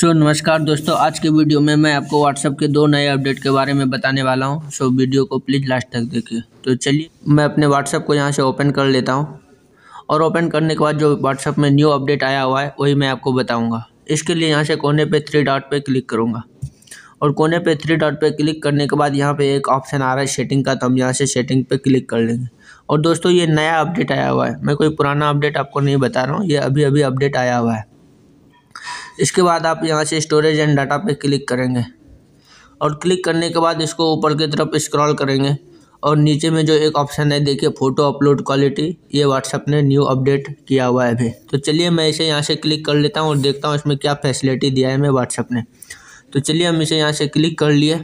सो so, नमस्कार दोस्तों आज के वीडियो में मैं आपको व्हाट्सएप के दो नए अपडेट के बारे में बताने वाला हूं सो so, वीडियो को प्लीज़ लास्ट तक देखिए तो चलिए मैं अपने व्हाट्सएप को यहां से ओपन कर लेता हूं और ओपन करने के बाद जो व्हाट्सएप में न्यू अपडेट आया हुआ है वही मैं आपको बताऊँगा इसके लिए यहाँ से कोने पर थ्री डॉट पर क्लिक करूँगा और कोने पर थ्री डॉट पर क्लिक करने के बाद यहाँ पर एक ऑप्शन आ रहा है सेटिंग का तो हम यहाँ से सेटिंग पर क्लिक कर लेंगे और दोस्तों ये नया अपडेट आया हुआ है मैं कोई पुराना अपडेट आपको नहीं बता रहा हूँ ये अभी अभी अपडेट आया हुआ है इसके बाद आप यहाँ से स्टोरेज एंड डाटा पे क्लिक करेंगे और क्लिक करने के बाद इसको ऊपर की तरफ स्क्रॉल करेंगे और नीचे में जो एक ऑप्शन है देखिए फ़ोटो अपलोड क्वालिटी ये व्हाट्सअप ने न्यू अपडेट किया हुआ है अभी तो चलिए मैं इसे यहाँ से क्लिक कर लेता हूँ और देखता हूँ इसमें क्या फैसिलिटी दिया है मैं व्हाट्सअप ने तो चलिए हम इसे यहाँ से क्लिक कर लिए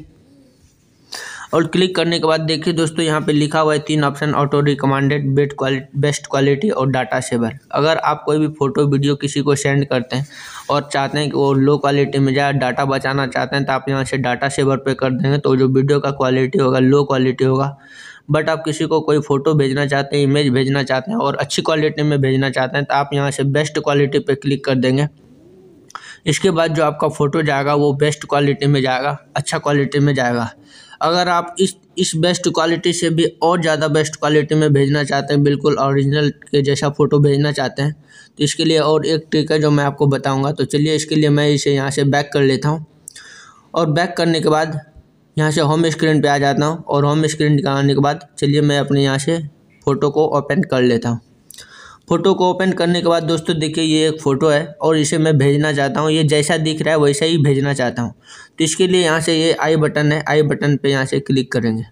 और क्लिक करने के बाद देखिए दोस्तों यहाँ पे लिखा हुआ है तीन option auto recommended best quality best quality और डाटा सेवर अगर आप कोई भी फ़ोटो वीडियो किसी को सेंड करते हैं और चाहते हैं कि वो लो क्वालिटी में जाए डाटा बचाना चाहते हैं तो आप यहाँ से डाटा सेवर पे कर देंगे तो जो वीडियो का क्वालिटी होगा लो क्वालिटी होगा बट आप किसी को कोई फ़ोटो भेजना चाहते हैं इमेज भेजना चाहते हैं और अच्छी क्वालिटी में भेजना चाहते हैं तो आप यहाँ से बेस्ट क्वालिटी पर क्लिक कर देंगे इसके बाद जो आपका फ़ोटो जाएगा वो बेस्ट क्वालिटी में जाएगा अच्छा क्वालिटी में जाएगा अगर आप इस इस बेस्ट क्वालिटी से भी और ज़्यादा बेस्ट क्वालिटी में भेजना चाहते हैं बिल्कुल ओरिजिनल के जैसा फ़ोटो भेजना चाहते हैं तो इसके लिए और एक ट्रिक है जो मैं आपको बताऊंगा तो चलिए इसके लिए मैं इसे यहाँ से बैक कर लेता हूँ और बैक करने के बाद यहाँ से होम स्क्रीन पर आ जाता हूँ और होम स्क्रीन आने के बाद चलिए मैं अपने यहाँ से फ़ोटो को ओपन कर लेता हूँ फ़ोटो को ओपन करने के बाद दोस्तों देखिए ये एक फ़ोटो है और इसे मैं भेजना चाहता हूँ ये जैसा दिख रहा है वैसा ही भेजना चाहता हूँ तो इसके लिए यहाँ से ये आई बटन है आई बटन पे यहाँ से क्लिक करेंगे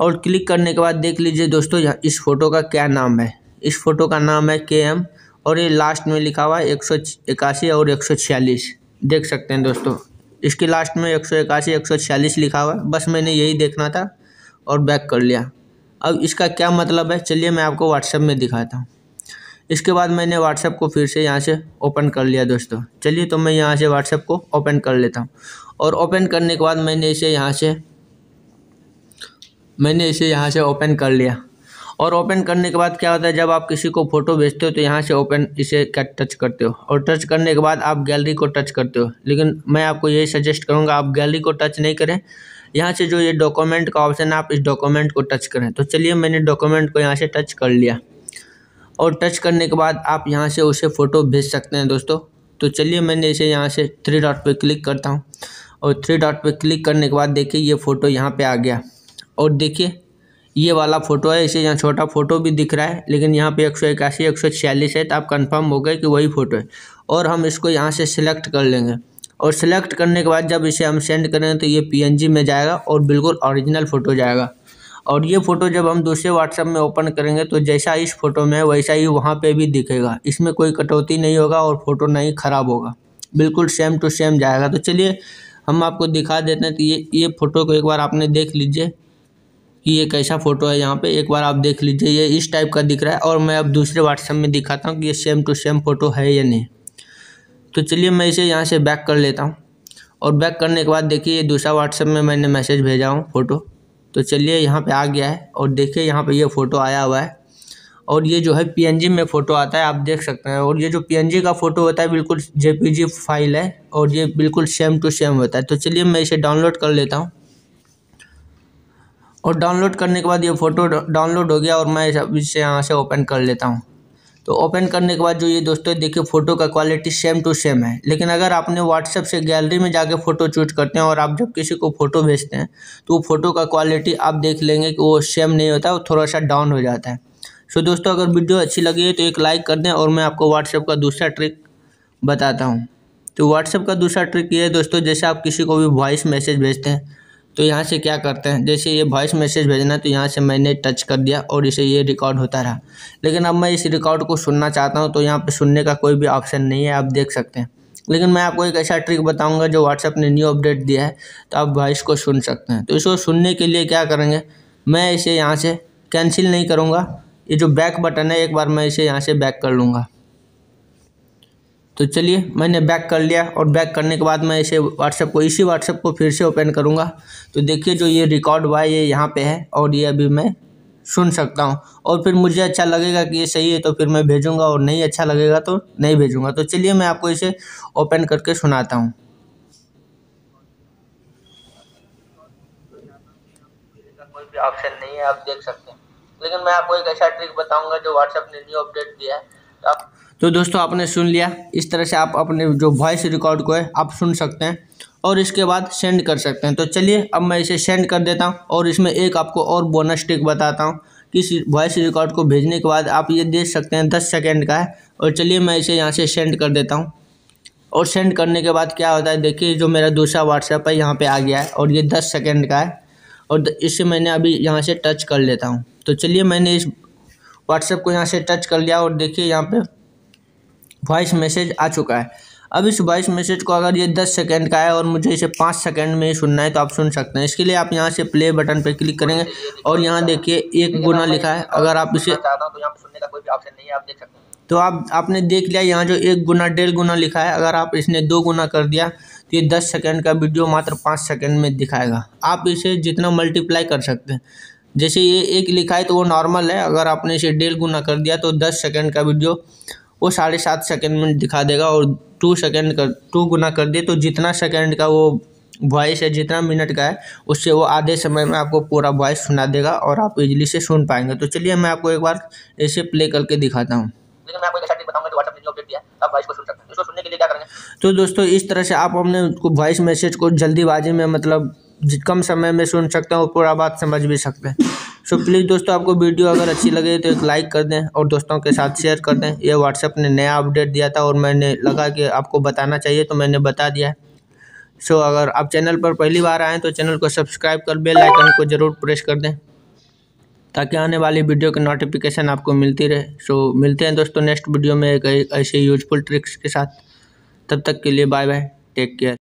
और क्लिक करने के बाद देख लीजिए दोस्तों इस फ़ोटो का क्या नाम है इस फ़ोटो का नाम है के एम और ये लास्ट में लिखा हुआ है एक सौ इक्यासी और एक सौ छियालीस देख सकते हैं दोस्तों इसके लास्ट में एक सौ इक्यासी एक सौ छियालीस लिखा हुआ है बस मैंने यही देखना था और बैक कर लिया अब इसका क्या मतलब है चलिए मैं आपको व्हाट्सएप में दिखाता हूँ इसके बाद मैंने व्हाट्सएप को फिर से यहाँ से ओपन कर लिया दोस्तों चलिए तो मैं यहाँ से व्हाट्सएप को ओपन कर लेता हूँ और ओपन करने के बाद मैंने इसे यहाँ से मैंने इसे यहाँ से ओपन कर लिया और ओपन करने के बाद क्या होता है जब आप किसी को फ़ोटो भेजते हो तो यहाँ से ओपन इसे क्या टच करते हो और टच करने के बाद आप गैलरी को टच करते हो लेकिन मैं आपको यही सजेस्ट करूँगा आप गैलरी को टच नहीं करें यहाँ से जो ये डॉक्यूमेंट का ऑप्शन है आप इस डॉक्यूमेंट को टच करें तो चलिए मैंने डॉक्यूमेंट को यहाँ से टच कर लिया और टच करने के बाद आप यहाँ से उसे फ़ोटो भेज सकते हैं दोस्तों तो चलिए मैंने इसे यहाँ से थ्री डॉट पर क्लिक करता हूँ और थ्री डॉट पर क्लिक करने के बाद देखिए ये फ़ोटो यहाँ पर आ गया और देखिए ये वाला फ़ोटो है इसे यहाँ छोटा फ़ोटो भी दिख रहा है लेकिन यहाँ पे एक सौ इक्यासी एक सौ छियालीस है तो आप कंफर्म हो गए कि वही फ़ोटो है और हम इसको यहाँ से सिलेक्ट कर लेंगे और सिलेक्ट करने के बाद जब इसे हम सेंड करेंगे तो ये पीएनजी में जाएगा और बिल्कुल ओरिजिनल फ़ोटो जाएगा और ये फ़ोटो जब हम दूसरे व्हाट्सएप में ओपन करेंगे तो जैसा इस फ़ोटो में है वैसा ही वहाँ पे भी दिखेगा इसमें कोई कटौती नहीं होगा और फ़ोटो नहीं ख़राब होगा बिल्कुल सेम टू सेम जाएगा तो चलिए हम आपको दिखा देते हैं तो ये ये फ़ोटो को एक बार आपने देख लीजिए कि ये कैसा फ़ोटो है यहाँ पर एक बार आप देख लीजिए ये इस टाइप का दिख रहा है और मैं अब दूसरे व्हाट्सएप में दिखाता हूँ कि ये सेम टू सेम फ़ोटो है या नहीं तो चलिए मैं इसे यहाँ से बैक कर लेता हूँ और बैक करने के बाद देखिए ये दूसरा व्हाट्सएप में मैंने मैसेज भेजा हूँ फ़ोटो तो चलिए यहाँ पे आ गया है और देखिए यहाँ पे ये फ़ोटो आया हुआ है और ये जो है पीएनजी में फ़ोटो आता है आप देख सकते हैं और ये जो पीएनजी का फ़ोटो होता है बिल्कुल जेपीजी फाइल है और ये बिल्कुल सेम टू सेम होता है तो चलिए मैं इसे डाउनलोड कर लेता हूँ और डाउनलोड करने के बाद ये फ़ोटो डाउनलोड हो गया और मैं इसे यहाँ से ओपन कर लेता हूँ तो ओपन करने के बाद जो ये दोस्तों देखिए फ़ोटो का क्वालिटी सेम टू सेम है लेकिन अगर आपने व्हाट्सएप से गैलरी में जाके फ़ोटो चूज करते हैं और आप जब किसी को फ़ोटो भेजते हैं तो वो फ़ोटो का क्वालिटी आप देख लेंगे कि वो सेम नहीं होता वो थोड़ा सा डाउन हो जाता है सो दोस्तों अगर वीडियो अच्छी लगी है तो एक लाइक कर दें और मैं आपको व्हाट्सएप का दूसरा ट्रिक बताता हूँ तो व्हाट्सएप का दूसरा ट्रिक ये है दोस्तों जैसे आप किसी को भी वॉइस मैसेज भेजते हैं तो यहाँ से क्या करते हैं जैसे ये वॉइस मैसेज भेजना है तो यहाँ से मैंने टच कर दिया और इसे ये रिकॉर्ड होता रहा लेकिन अब मैं इस रिकॉर्ड को सुनना चाहता हूँ तो यहाँ पर सुनने का कोई भी ऑप्शन नहीं है आप देख सकते हैं लेकिन मैं आपको एक ऐसा ट्रिक बताऊँगा जो व्हाट्सएप ने न्यू अपडेट दिया है तो आप वॉइस को सुन सकते हैं तो इसको सुनने के लिए क्या करेंगे मैं इसे यहाँ से कैंसिल नहीं करूँगा ये जो बैक बटन है एक बार मैं इसे यहाँ से बैक कर लूँगा तो चलिए मैंने बैक कर लिया और बैक करने के बाद मैं इसे व्हाट्सएप को इसी व्हाट्सएप को फिर से ओपन करूँगा तो देखिए जो ये रिकॉर्ड हुआ है ये यहाँ पर है और ये अभी मैं सुन सकता हूँ और फिर मुझे अच्छा लगेगा कि ये सही है तो फिर मैं भेजूँगा और नहीं अच्छा लगेगा तो नहीं भेजूँगा तो चलिए मैं आपको इसे ओपन करके सुनाता हूँ ऑप्शन नहीं है आप देख सकते हैं लेकिन मैं आपको एक ऐसा ट्रिक बताऊंगा जो व्हाट्सएप ने न्यू अपडेट दिया है तो आप तो दोस्तों आपने सुन लिया इस तरह से आप अपने जो वॉइस रिकॉर्ड को है आप सुन सकते हैं और इसके बाद सेंड कर सकते हैं तो चलिए अब मैं इसे सेंड कर देता हूँ और इसमें एक आपको और बोनस टिक बताता हूँ कि वॉइस रिकॉर्ड को भेजने के बाद आप ये देख सकते हैं दस सेकेंड का है और चलिए मैं इसे यहाँ से सेंड कर देता हूँ और सेंड करने के बाद क्या होता है देखिए जो मेरा दूसरा व्हाट्सएप है यहाँ पे आ गया है और ये दस सेकेंड का है और इसे मैंने अभी यहाँ से टच कर लेता हूँ तो चलिए मैंने इस व्हाट्सएप को यहाँ से टच कर लिया और देखिए यहाँ पे वॉइस मैसेज आ चुका है अब इस वॉइस मैसेज को अगर ये दस सेकेंड का है और मुझे इसे पाँच सेकेंड में सुनना है तो आप सुन सकते हैं इसके लिए आप यहाँ से प्ले बटन पर क्लिक करेंगे और यहाँ देखिए एक गुना लिखा है अगर आप इसे चाहता तो यहाँ सुनने का कोई भी ऑप्शन नहीं है आप देख सकते हैं तो आप आपने देख लिया यहाँ जो एक गुना डेढ़ गुना लिखा है अगर आप इसने दो गुना कर दिया तो ये दस सेकेंड का वीडियो मात्र पाँच सेकेंड में दिखाएगा आप इसे जितना मल्टीप्लाई कर सकते हैं जैसे ये एक लिखा है तो वो नॉर्मल है अगर आपने इसे डेढ़ गुना कर दिया तो दस सेकेंड का वीडियो वो साढ़े सात सेकेंड में दिखा देगा और टू सेकेंड कर टू गुना कर दिए तो जितना सेकेंड का वो वॉइस है जितना मिनट का है उससे वो आधे समय में आपको पूरा वॉइस सुना देगा और आप इजली से सुन पाएंगे तो चलिए मैं आपको एक बार ऐसे प्ले करके दिखाता हूँ तो दोस्तों इस तरह से आप अपने वॉइस मैसेज को जल्दीबाजी में मतलब कम समय में सुन सकते हैं और पूरा बात समझ भी सकते हैं सो प्लीज़ दोस्तों आपको वीडियो अगर अच्छी लगे तो एक लाइक कर दें और दोस्तों के साथ शेयर कर दें यह व्हाट्सएप ने नया अपडेट दिया था और मैंने लगा कि आपको बताना चाहिए तो मैंने बता दिया सो अगर आप चैनल पर पहली बार आएँ तो चैनल को सब्सक्राइब कर बेल आइकन को ज़रूर प्रेस कर दें ताकि आने वाली वीडियो की नोटिफिकेशन आपको मिलती रहे सो मिलते हैं दोस्तों नेक्स्ट वीडियो में एक ऐसे यूजफुल ट्रिक्स के साथ तब तक के लिए बाय बाय टेक केयर